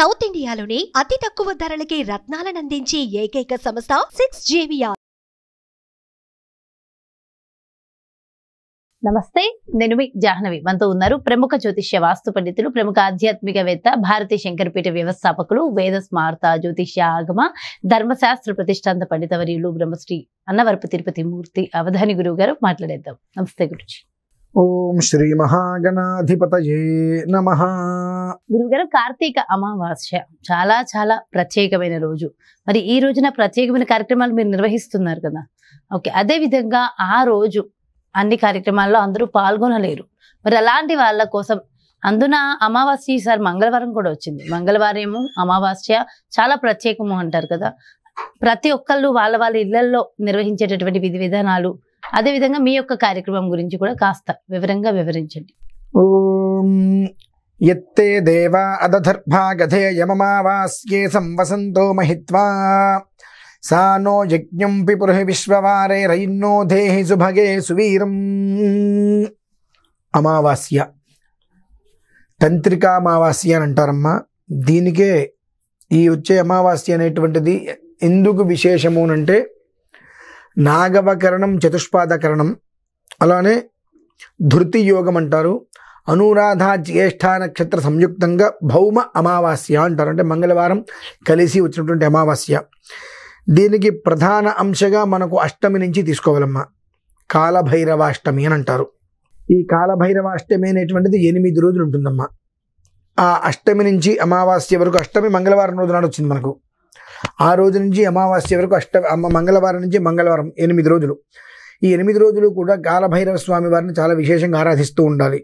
South ఇండియాలోని అతి తక్కువ ధరలకి రత్నాలను అందించే ఏకైక సంస్థ సిక్స్ జేవియా నమస్తే నేను మీ జాహ్నవి మనతో ఉన్నారు ప్రముఖ జ్యోతిష్య వాస్తు పండితులు ప్రముఖ ఆధ్యాత్మికవేత్త భారతీయ శంకరపీఠ వ్యవస్థాపకులు వేద స్మార్త జ్యోతిష్య ఆగమ ధర్మశాస్త్ర ప్రతిష్టాంత పండితవర్యులు బ్రహ్మశ్రీ అన్నవరపు తిరుపతి మూర్తి అవధాని గురువు గారు మాట్లాడేద్దాం నమస్తే గురుజీ ఓం శ్రీ మహాగణాధిపతయే నమ గురుగారు కార్తీక అమావాస్య చాలా చాలా ప్రత్యేకమైన రోజు మరి ఈ రోజున ప్రత్యేకమైన కార్యక్రమాలు మీరు నిర్వహిస్తున్నారు కదా ఓకే అదే విధంగా ఆ రోజు అన్ని కార్యక్రమాల్లో అందరూ పాల్గొనలేరు మరి అలాంటి వాళ్ళ కోసం అందున అమావాస్య ఈసారి మంగళవారం కూడా వచ్చింది మంగళవారం ఏమో అమావాస్య చాలా ప్రత్యేకము అంటారు కదా ప్రతి ఒక్కళ్ళు వాళ్ళ వాళ్ళ ఇళ్లల్లో నిర్వహించేటటువంటి విధి విధానాలు అదేవిధంగా మీ యొక్క కార్యక్రమం గురించి కూడా కాస్త వివరంగా వివరించండి ఎత్తే దేవా అదధర్భాగధే యమమావాస్యే సంవసంతో మహిత్వా సానో నో యజ్ఞం పిపురుహి విశ్వవారే రైన్నో దేహి సుభగే సువీరం అమావాస్య తంత్రికా అమావాస్య అని అంటారమ్మా దీనికే ఈ వచ్చే అమావాస్య అనేటువంటిది ఎందుకు విశేషము అంటే నాగవకరణం చతుష్పాదకరణం అలానే ధృతి యోగం అంటారు అనురాధ జ్యేష్ఠ నక్షత్ర సంయుక్తంగా భౌమ అమావాస్య అంటారు అంటే మంగళవారం కలిసి వచ్చినటువంటి అమావాస్య దీనికి ప్రధాన అంశగా మనకు అష్టమి నుంచి తీసుకోవాలమ్మా కాలభైరవాష్టమి అని అంటారు ఈ కాలభైరవాష్టమి అనేటువంటిది ఎనిమిది రోజులు ఉంటుందమ్మా ఆ అష్టమి నుంచి అమావాస్య వరకు అష్టమి మంగళవారం రోజు నాడు వచ్చింది మనకు ఆ రోజు నుంచి అమావాస్య వరకు అష్ట అమ్మ మంగళవారం నుంచి మంగళవారం ఎనిమిది రోజులు ఈ ఎనిమిది రోజులు కూడా కాలభైరవ స్వామి వారిని చాలా విశేషంగా ఆరాధిస్తూ ఉండాలి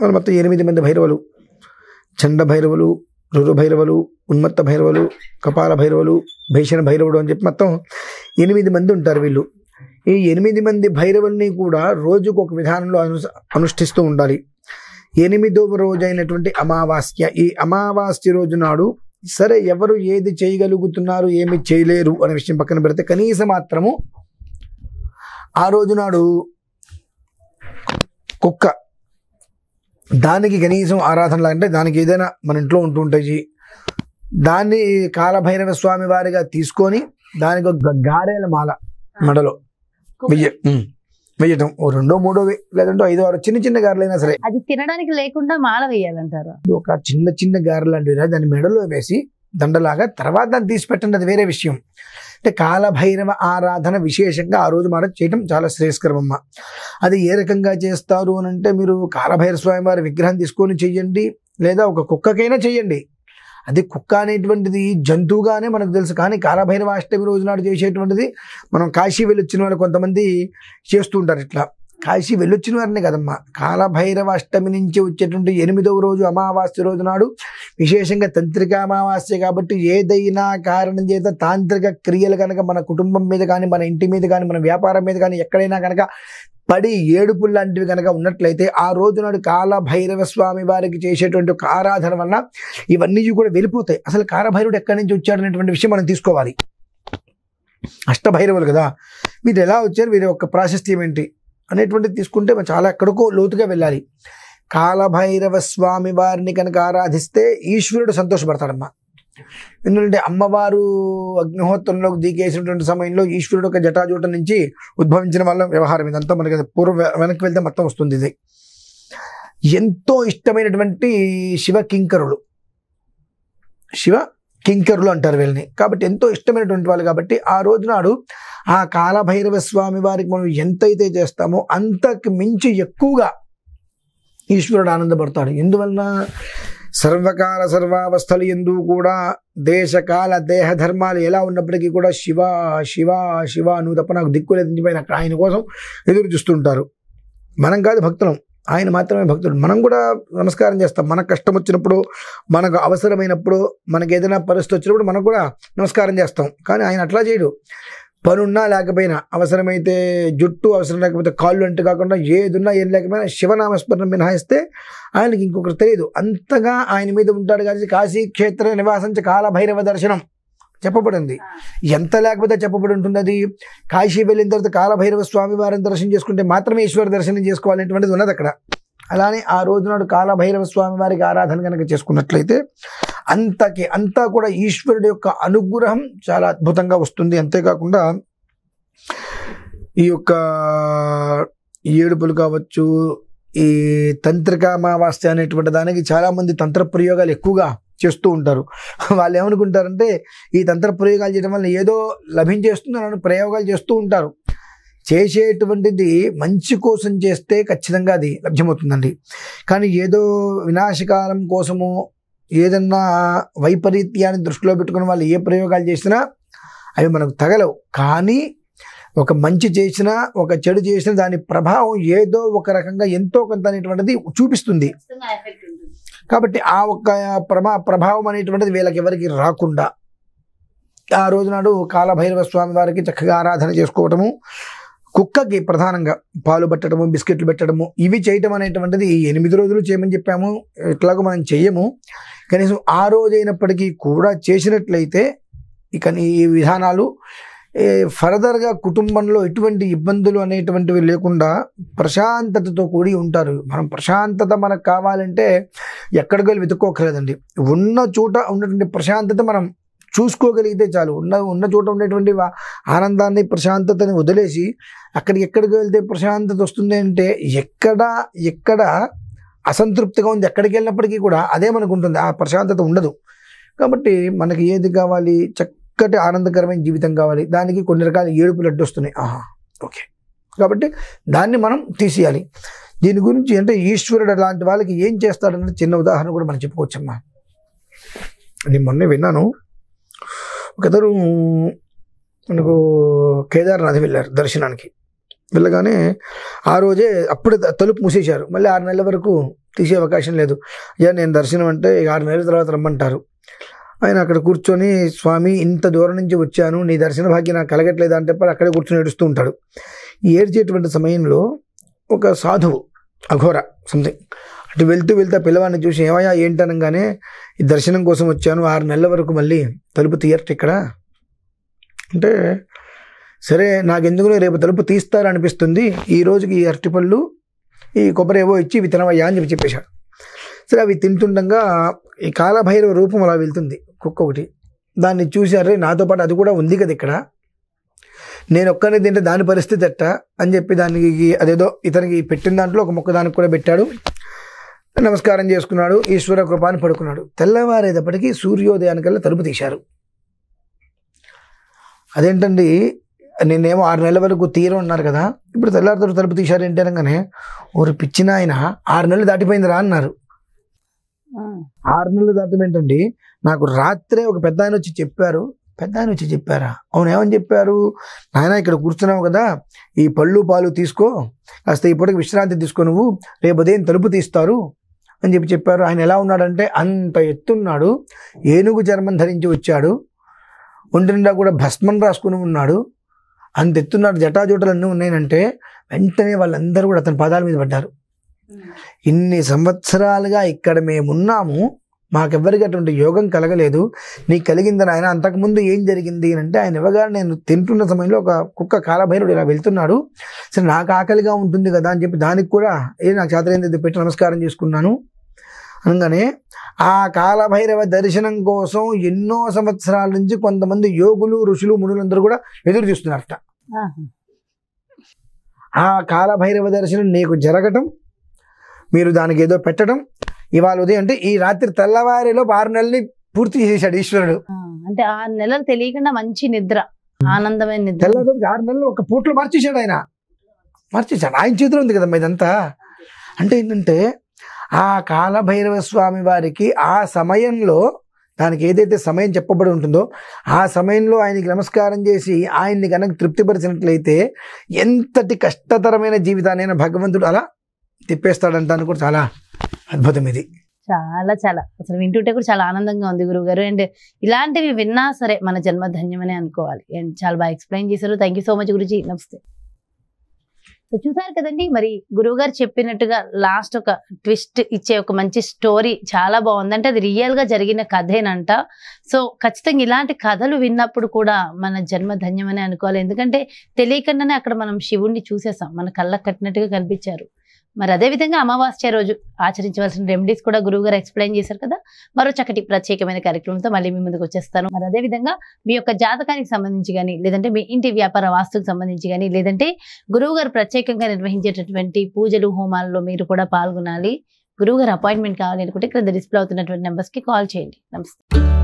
వాళ్ళు మొత్తం ఎనిమిది మంది భైరవులు చండ భైరవులు రురు భైరవులు ఉన్మత్త భైరవులు కపాల భైరవులు భీషణ భైరవుడు అని చెప్పి మొత్తం ఎనిమిది మంది ఉంటారు వీళ్ళు ఈ ఎనిమిది మంది భైరవుల్ని కూడా రోజుకు ఒక విధానంలో అను అనుష్ఠిస్తూ ఉండాలి ఎనిమిదవ రోజైనటువంటి అమావాస్య ఈ అమావాస్య రోజు నాడు సరే ఎవరు ఏది చేయగలుగుతున్నారు ఏమి చేయలేరు అనే విషయం పక్కన పెడితే కనీసం మాత్రము ఆ రోజు నాడు కుక్క దానికి కనీసం ఆరాధన అంటే దానికి ఏదైనా మన ఇంట్లో ఉంటుంటాయి దాన్ని కాలభైరవ స్వామి వారిగా తీసుకొని దానికి ఒక గారెల మాల మెడలో బియ్యం వేయటం ఓ రెండో మూడో లేదంటే ఐదో ఆరు చిన్న చిన్న గారెలైనా సరే అది తినడానికి లేకుండా మాల వేయాలంటారు ఒక చిన్న చిన్న గారెలు లాంటివి దాన్ని మెడలో వేసి దండలాగా తర్వాత దాన్ని తీసి పెట్టండి అది వేరే విషయం అంటే కాలభైరవ ఆరాధన విశేషంగా ఆ రోజు మాట చేయటం చాలా శ్రేయస్కరమమ్మ అది ఏ రకంగా చేస్తారు అని అంటే మీరు కాలభైర స్వామి వారి విగ్రహం తీసుకొని చెయ్యండి లేదా ఒక కుక్కకైనా చెయ్యండి అదే కుక్క అనేటువంటిది జంతువుగానే మనకు తెలుసు కానీ కాలభైరవ అష్టమి రోజు నాడు చేసేటువంటిది మనం కాశీ వెళ్ళొచ్చిన వారు కొంతమంది చేస్తూ ఉంటారు ఇట్లా కాశీ వెళ్ళొచ్చిన వారిని కదమ్మా కాలభైరవ అష్టమి నుంచి వచ్చేటువంటి ఎనిమిదవ రోజు అమావాస్య రోజు నాడు విశేషంగా తంత్రిక అమావాస్య కాబట్టి ఏదైనా కారణం చేత తాంత్రిక క్రియలు కనుక మన కుటుంబం మీద కానీ మన ఇంటి మీద కానీ మన వ్యాపారం మీద కానీ ఎక్కడైనా కనుక పడి ఏడుపు లాంటివి కనుక ఉన్నట్లయితే ఆ రోజు నాడు కాల భైరవ స్వామి వారికి చేసేటువంటి ఆరాధన వల్ల ఇవన్నీ కూడా వెళ్ళిపోతాయి అసలు కాలభైరుడు ఎక్కడి నుంచి వచ్చాడు అనేటువంటి విషయం మనం తీసుకోవాలి అష్టభైరవులు కదా వీరు ఎలా వచ్చారు వీరి యొక్క ప్రాశస్త్యం ఏంటి అనేటువంటిది తీసుకుంటే మనం చాలా ఎక్కడికో లోతుగా వెళ్ళాలి కాలభైరవ స్వామి వారిని కనుక ఆరాధిస్తే ఈశ్వరుడు సంతోషపడతాడమ్మా ఎందుకంటే అమ్మవారు అగ్నిహోత్రంలో దిగేసినటువంటి సమయంలో ఈశ్వరుడు ఒక జటాజూట నుంచి ఉద్భవించిన వాళ్ళ వ్యవహారం ఇదంతా మనకి పూర్వం వెనక్కి వెళ్తే మొత్తం వస్తుంది ఇది ఎంతో ఇష్టమైనటువంటి శివ కింకరులు శివ కింకరులు అంటారు వీళ్ళని కాబట్టి ఎంతో ఇష్టమైనటువంటి వాళ్ళు కాబట్టి ఆ రోజునాడు ఆ కాలభైరవ స్వామి వారికి మనం ఎంతైతే చేస్తామో అంతకు మించి ఎక్కువగా ఈశ్వరుడు ఆనందపడతాడు ఎందువలన సర్వకాల సర్వావస్థలు ఎందు కూడా దేశకాల దేహ ధర్మాలు ఎలా ఉన్నప్పటికీ కూడా శివ శివ శివ నువ్వు తప్ప నాకు దిక్కు లేదని ఆయన కోసం ఎదురు చూస్తుంటారు మనం కాదు భక్తులం ఆయన మాత్రమే భక్తుడు మనం కూడా నమస్కారం చేస్తాం మనకు కష్టం వచ్చినప్పుడు మనకు అవసరమైనప్పుడు మనకు ఏదైనా పరిస్థితి వచ్చినప్పుడు మనం కూడా నమస్కారం చేస్తాం కానీ ఆయన అట్లా చేయడు పనున్నా లేకపోయినా అవసరమైతే జుట్టు అవసరం లేకపోతే కాళ్ళు అంటు కాకుండా ఏదున్నా ఏం లేకపోయినా శివనామస్మరణ మినహాయిస్తే ఆయనకి ఇంకొకరు తెలియదు అంతగా ఆయన మీద ఉంటాడు కాశీ కాశీక్షేత్ర నివాసం కాలభైరవ దర్శనం చెప్పబడింది ఎంత లేకపోతే చెప్పబడి ఉంటుంది అది కాశీ వెళ్ళిన తర్వాత కాలభైరవ స్వామి వారిని దర్శనం చేసుకుంటే మాత్రమే ఈశ్వర దర్శనం చేసుకోవాలనేటువంటిది ఉన్నది అక్కడ అలానే ఆ రోజు నాడు కాలభైరవ స్వామి వారికి ఆరాధన కనుక చేసుకున్నట్లయితే అంతకి అంతా కూడా ఈశ్వరుడి యొక్క అనుగ్రహం చాలా అద్భుతంగా వస్తుంది అంతేకాకుండా ఈ యొక్క ఏడుపులు కావచ్చు ఈ తంత్రిక అమావాస్య అనేటువంటి దానికి చాలామంది తంత్ర ప్రయోగాలు ఎక్కువగా చేస్తూ ఉంటారు వాళ్ళు ఏమనుకుంటారంటే ఈ తంత్ర ప్రయోగాలు చేయడం వల్ల ఏదో లభించేస్తుందని ప్రయోగాలు చేస్తూ ఉంటారు చేసేటువంటిది మంచి కోసం చేస్తే ఖచ్చితంగా అది లభ్యమవుతుందండి కానీ ఏదో వినాశకాలం కోసము ఏదన్నా వైపరీత్యాన్ని దృష్టిలో పెట్టుకుని వాళ్ళు ఏ ప్రయోగాలు చేసినా అవి మనకు తగలవు కానీ ఒక మంచి చేసినా ఒక చెడు చేసినా దాని ప్రభావం ఏదో ఒక రకంగా ఎంతో కొంత అనేటువంటిది చూపిస్తుంది కాబట్టి ఆ ఒక్క ప్రభా ప్రభావం అనేటువంటిది వీళ్ళకి ఎవరికి రాకుండా ఆ రోజునాడు కాలభైరవ స్వామి వారికి చక్కగా ఆరాధన చేసుకోవటము కుక్కకి ప్రధానంగా పాలు పట్టడము బిస్కెట్లు పెట్టడము ఇవి చేయటం అనేటువంటిది ఎనిమిది రోజులు చేయమని చెప్పాము ఇట్లాగో మనం చెయ్యము కనీసం ఆ రోజైనప్పటికీ కూడా చేసినట్లయితే ఇక ఈ విధానాలు ఫర్దర్గా కుటుంబంలో ఎటువంటి ఇబ్బందులు అనేటువంటివి లేకుండా ప్రశాంతతతో కూడి ఉంటారు మనం ప్రశాంతత మనకు కావాలంటే ఎక్కడికి వెళ్ళి వెతుక్కోకలేదండి ఉన్న చోట ఉన్నటువంటి ప్రశాంతత మనం చూసుకోగలిగితే చాలు ఉన్న ఉన్న చోట ఉండేటువంటి ఆనందాన్ని ప్రశాంతతని వదిలేసి అక్కడికి ఎక్కడికి వెళ్తే ప్రశాంతత వస్తుంది అంటే ఎక్కడ ఎక్కడ అసంతృప్తిగా ఉంది ఎక్కడికి వెళ్ళినప్పటికీ కూడా అదే మనకు ఉంటుంది ఆ ప్రశాంతత ఉండదు కాబట్టి మనకి ఏది కావాలి చక్కటి ఆనందకరమైన జీవితం కావాలి దానికి కొన్ని రకాల ఏడుపులు అడ్డు వస్తున్నాయి ఆహా ఓకే కాబట్టి దాన్ని మనం తీసేయాలి దీని గురించి అంటే ఈశ్వరుడు అలాంటి వాళ్ళకి ఏం చేస్తాడన్నది చిన్న ఉదాహరణ కూడా మనం చెప్పుకోవచ్చమ్మా నేను మొన్నే విన్నాను ఒకరు మనకు కేదార్నాథ్ వెళ్ళారు దర్శనానికి వెళ్ళగానే ఆ రోజే అప్పుడే తలుపు మూసేశారు మళ్ళీ ఆరు నెలల వరకు తీసే అవకాశం లేదు ఇక నేను దర్శనం అంటే ఆరు నెలల తర్వాత రమ్మంటారు ఆయన అక్కడ కూర్చొని స్వామి ఇంత దూరం నుంచి వచ్చాను నీ దర్శన భాగ్యం నాకు కలగట్లేదు అంటే అక్కడే కూర్చొని ఏడుస్తూ ఉంటాడు ఏడ్చేటువంటి సమయంలో ఒక సాధువు అఘోర సంథింగ్ అటు వెళ్తూ వెళ్తా పిల్లవాడిని చూసి ఏమయ్యా ఏంటనగానే ఈ దర్శనం కోసం వచ్చాను ఆరు నెలల వరకు మళ్ళీ తలుపు తీయర్ట ఇక్కడ అంటే సరే నాకు నాకెందుకు రేపు తలుపు తీస్తారనిపిస్తుంది ఈ రోజుకి ఈ అరటిపళ్ళు ఈ కొబ్బరి ఏవో ఇచ్చి ఇవి తినవయ్యా అని చెప్పి చెప్పేశాడు సరే అవి తింటుండగా ఈ కాలభైరవ రూపం అలా వెళ్తుంది కుక్క ఒకటి దాన్ని చూసారే నాతో పాటు అది కూడా ఉంది కదా ఇక్కడ నేను ఒక్కనే తింటే దాని పరిస్థితి ఎట్ట అని చెప్పి దానికి అదేదో ఇతనికి పెట్టిన దాంట్లో ఒక మొక్క దానికి కూడా పెట్టాడు నమస్కారం చేసుకున్నాడు ఈశ్వర కృపాన్ని పడుకున్నాడు తెల్లవారేటప్పటికీ సూర్యోదయానికల్లా తలుపు తీశారు అదేంటండి నేనేమో ఆరు నెలల వరకు తీరం ఉన్నారు కదా ఇప్పుడు తెల్లారితో తలుపు తీశారు ఏంటి అనగానే ఊరు పిచ్చిన ఆయన ఆరు నెలలు దాటిపోయిందిరా అన్నారు ఆరు నెలలు దాటం ఏంటండి నాకు రాత్రే ఒక పెద్ద ఆయన వచ్చి చెప్పారు పెద్ద ఆయన వచ్చి చెప్పారా అవును ఏమని చెప్పారు నాయన ఇక్కడ కూర్చున్నావు కదా ఈ పళ్ళు పాలు తీసుకో కాస్త ఇప్పటికి విశ్రాంతి తీసుకో నువ్వు రేపు ఉదయం తలుపు తీస్తారు అని చెప్పి చెప్పారు ఆయన ఎలా ఉన్నాడంటే అంత ఎత్తున్నాడు ఏనుగు చర్మం ధరించి వచ్చాడు ఒంటి నిండా కూడా భస్మం రాసుకుని ఉన్నాడు అంత ఎత్తున్నాడు జటాజోటలు అన్నీ ఉన్నాయంటే వెంటనే వాళ్ళందరూ కూడా అతని పాదాల మీద పడ్డారు hmm. ఇన్ని సంవత్సరాలుగా ఇక్కడ మేమున్నాము మాకెవ్వరికి అటువంటి యోగం కలగలేదు నీకు కలిగిందని ఆయన అంతకుముందు ఏం జరిగింది అంటే ఆయన ఇవ్వగానే నేను తింటున్న సమయంలో ఒక కుక్క కాలభైరుడు ఇలా వెళ్తున్నాడు సరే నాకు ఆకలిగా ఉంటుంది కదా అని చెప్పి దానికి కూడా ఏ నాకు చేతలైంది పెట్టి నమస్కారం చేసుకున్నాను అనగానే ఆ కాలభైరవ దర్శనం కోసం ఎన్నో సంవత్సరాల నుంచి కొంతమంది యోగులు ఋషులు మునులందరూ కూడా ఎదురు చూస్తున్నారట ఆ కాలభైరవ దర్శనం నీకు జరగటం మీరు దానికి ఏదో పెట్టడం ఇవాళ ఉదయం అంటే ఈ రాత్రి తెల్లవారిలో ఆరు నెలని పూర్తి చేశాడు ఈశ్వరుడు అంటే ఆరు నెలలు తెలియకుండా మంచి నిద్ర ఆనందమైన నిద్ర ఆరు నెలలు ఒక పూట్లు మార్చేశాడు ఆయన మార్చేశాడు ఆయన చేతిలో ఉంది కదమ్మా ఇదంతా అంటే ఏంటంటే ఆ కాలభైరవ స్వామి వారికి ఆ సమయంలో దానికి ఏదైతే సమయం చెప్పబడి ఉంటుందో ఆ సమయంలో ఆయనకి నమస్కారం చేసి ఆయన్ని కనుక తృప్తిపరిచినట్లయితే ఎంతటి కష్టతరమైన జీవితాన్ని భగవంతుడు అలా తిప్పేస్తాడంటాను కూడా చాలా అద్భుతం ఇది చాలా చాలా అసలు వింటుంటే కూడా చాలా ఆనందంగా ఉంది గురువు గారు అండ్ ఇలాంటివి విన్నా సరే మన జన్మ ధన్యమనే అనుకోవాలి అండ్ చాలా బాగా ఎక్స్ప్లెయిన్ చేశారు థ్యాంక్ యూ సో మచ్ గురుజీ నమస్తే సో చూసారు కదండి మరి గురువు గారు చెప్పినట్టుగా లాస్ట్ ఒక ట్విస్ట్ ఇచ్చే ఒక మంచి స్టోరీ చాలా బాగుంది అంటే అది రియల్ గా జరిగిన కథేనంట సో ఖచ్చితంగా ఇలాంటి కథలు విన్నప్పుడు కూడా మన జన్మ ధన్యమనే అనుకోవాలి ఎందుకంటే తెలియకుండానే అక్కడ మనం శివుణ్ణి చూసేసాం మన కళ్ళకు కట్టినట్టుగా కనిపించారు మరి అదేవిధంగా అమావాస్య రోజు ఆచరించవలసిన రెమెడీస్ కూడా గురువు గారు ఎక్స్ప్లెయిన్ చేశారు కదా మరో చక్కటి ప్రత్యేకమైన కార్యక్రమంతో మళ్ళీ మీ ముందుకు వచ్చేస్తాను మరి అదేవిధంగా మీ యొక్క జాతకానికి సంబంధించి కానీ లేదంటే మీ ఇంటి వ్యాపార వాస్తుకు సంబంధించి కానీ లేదంటే గురువు గారు ప్రత్యేకంగా నిర్వహించేటటువంటి పూజలు హోమాల్లో మీరు కూడా పాల్గొనాలి గురువు గారు అపాయింట్మెంట్ కావాలి అనుకుంటే క్రింద డిస్ప్లే అవుతున్నటువంటి నెంబర్స్కి కాల్ చేయండి నమస్తే